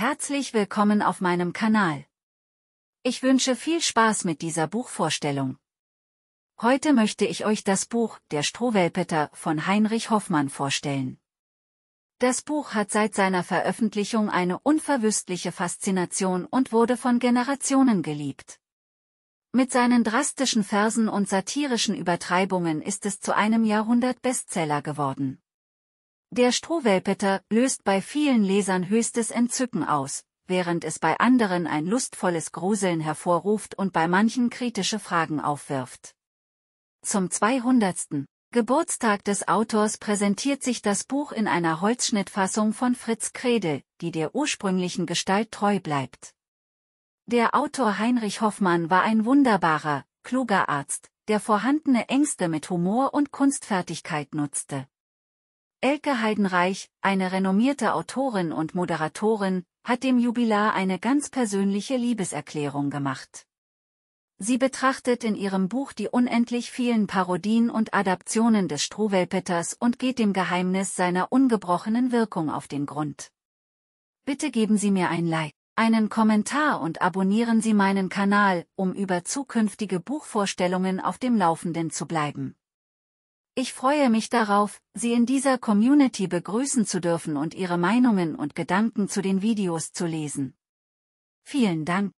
Herzlich willkommen auf meinem Kanal. Ich wünsche viel Spaß mit dieser Buchvorstellung. Heute möchte ich euch das Buch Der Strohwelpeter von Heinrich Hoffmann vorstellen. Das Buch hat seit seiner Veröffentlichung eine unverwüstliche Faszination und wurde von Generationen geliebt. Mit seinen drastischen Versen und satirischen Übertreibungen ist es zu einem Jahrhundert-Bestseller geworden. Der Strohwelpeter löst bei vielen Lesern höchstes Entzücken aus, während es bei anderen ein lustvolles Gruseln hervorruft und bei manchen kritische Fragen aufwirft. Zum 200. Geburtstag des Autors präsentiert sich das Buch in einer Holzschnittfassung von Fritz Kredel, die der ursprünglichen Gestalt treu bleibt. Der Autor Heinrich Hoffmann war ein wunderbarer, kluger Arzt, der vorhandene Ängste mit Humor und Kunstfertigkeit nutzte. Elke Heidenreich, eine renommierte Autorin und Moderatorin, hat dem Jubilar eine ganz persönliche Liebeserklärung gemacht. Sie betrachtet in ihrem Buch die unendlich vielen Parodien und Adaptionen des Struwelpeters und geht dem Geheimnis seiner ungebrochenen Wirkung auf den Grund. Bitte geben Sie mir ein Like, einen Kommentar und abonnieren Sie meinen Kanal, um über zukünftige Buchvorstellungen auf dem Laufenden zu bleiben. Ich freue mich darauf, Sie in dieser Community begrüßen zu dürfen und Ihre Meinungen und Gedanken zu den Videos zu lesen. Vielen Dank.